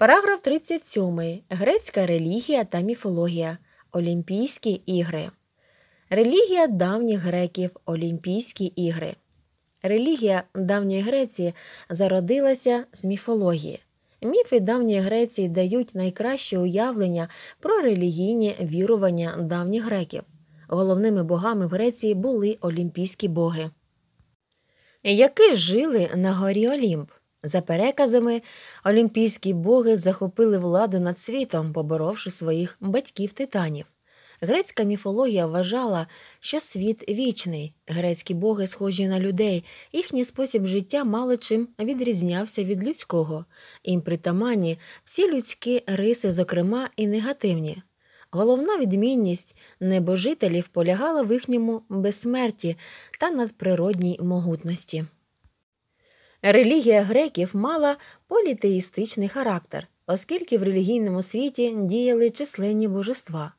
Параграф 37. Грецька релігія та міфологія. Олімпійські ігри. Релігія давніх греків. Олімпійські ігри. Релігія давньої Греції зародилася з міфології. Міфи давньої Греції дають найкраще уявлення про релігійні вірування давніх греків. Головними богами в Греції були олімпійські боги, які жили на горі Олімп. За переказами, олімпійські боги захопили владу над світом, поборовши своїх батьків титанів. Грецька міфологія вважала, що світ вічний, грецькі боги схожі на людей, їхній спосіб життя мало чим відрізнявся від людського, їм притаманні всі людські риси, зокрема і негативні. Головна відмінність небожителів полягала в їхньому безсмерті та надприродній могутності. Релігія греків мала політеїстичний характер, оскільки в релігійному світі діяли численні божества.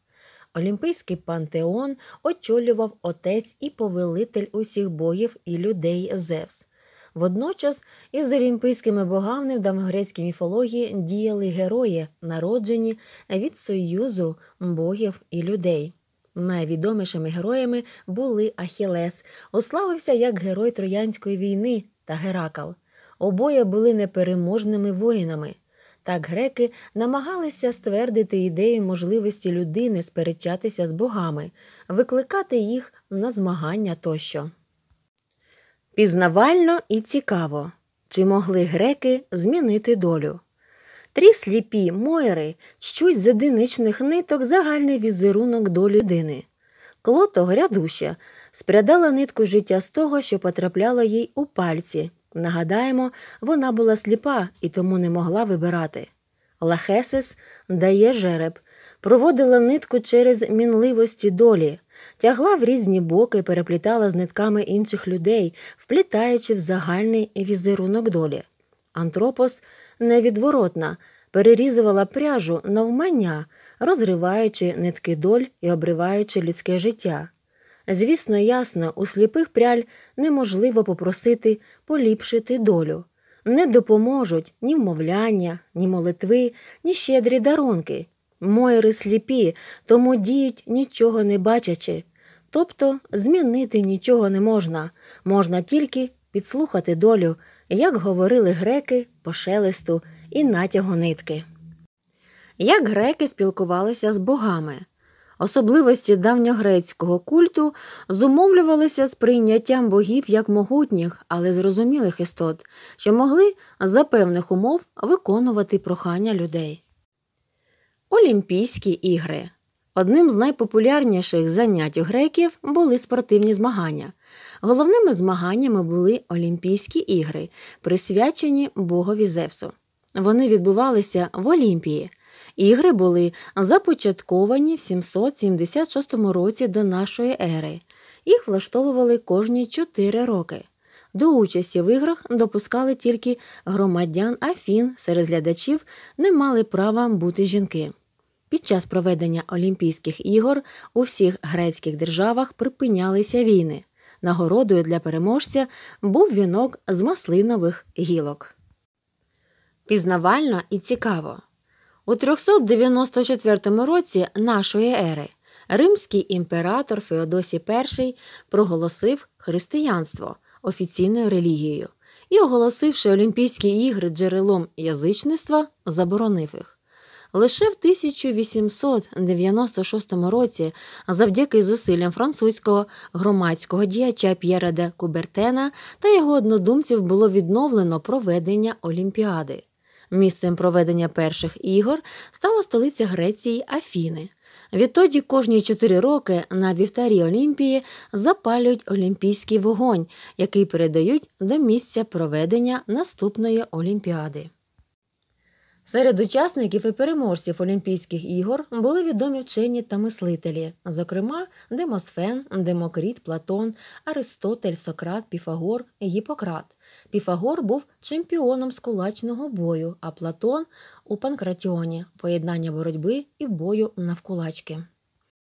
Олімпійський пантеон очолював отець і повелитель усіх богів і людей Зевс. Водночас із олімпійськими богами в давньогрецькій міфології діяли герої, народжені від союзу богів і людей. Найвідомішими героями були Ахілес, уславився як герой Троянської війни та Геракл. Обоє були непереможними воїнами. Так греки намагалися ствердити ідею можливості людини сперечатися з богами, викликати їх на змагання тощо. Пізнавально і цікаво, чи могли греки змінити долю. Трі сліпі мойри чуть з одиничних ниток загальний візерунок до людини. Клото грядуща спрядала нитку життя з того, що потрапляло їй у пальці. Нагадаємо, вона була сліпа і тому не могла вибирати. Лахесис дає жереб, проводила нитку через мінливості долі, тягла в різні боки, переплітала з нитками інших людей, вплітаючи в загальний візерунок долі. Антропос невідворотна, перерізувала пряжу навмання, розриваючи нитки доль і обриваючи людське життя. Звісно, ясно, у сліпих пряль неможливо попросити поліпшити долю. Не допоможуть ні вмовляння, ні молитви, ні щедрі дарунки. Мойри сліпі, тому діють нічого не бачачи. Тобто змінити нічого не можна, можна тільки підслухати долю, як говорили греки по шелесту і натягу нитки. Як греки спілкувалися з богами. Особливості давньогрецького культу зумовлювалися з прийняттям богів як могутніх, але зрозумілих істот, що могли за певних умов виконувати прохання людей. Олімпійські ігри одним з найпопулярніших занять у греків були спортивні змагання. Головними змаганнями були Олімпійські ігри, присвячені богові Зевсу. Вони відбувалися в Олімпії. Ігри були започатковані в 776 році до нашої ери. Їх влаштовували кожні 4 роки. До участі в іграх допускали тільки громадян Афін, серед глядачів не мали права бути жінки. Під час проведення Олімпійських ігор у всіх грецьких державах припинялися війни. Нагородою для переможця був вінок з маслинових гілок. Пізнавально і цікаво. У 394 році нашої ери римський імператор Феодосій І проголосив християнство офіційною релігією і, оголосивши Олімпійські ігри джерелом язичництва, заборонив їх. Лише в 1896 році, завдяки зусиллям французького громадського діяча П'єра де Кубертена та його однодумців було відновлено проведення Олімпіади. Місцем проведення перших ігор стала столиця Греції Афіни. Відтоді кожні чотири роки на вівтарі Олімпії запалюють олімпійський вогонь, який передають до місця проведення наступної олімпіади. Серед учасників і переможців Олімпійських ігор були відомі вчені та мислителі, зокрема, Демосфен, Демокріт, Платон, Аристотель, Сократ, Піфагор, Гіппократ. Піфагор був чемпіоном з кулачного бою, а Платон у Панкратіоні поєднання боротьби і бою навкулачки.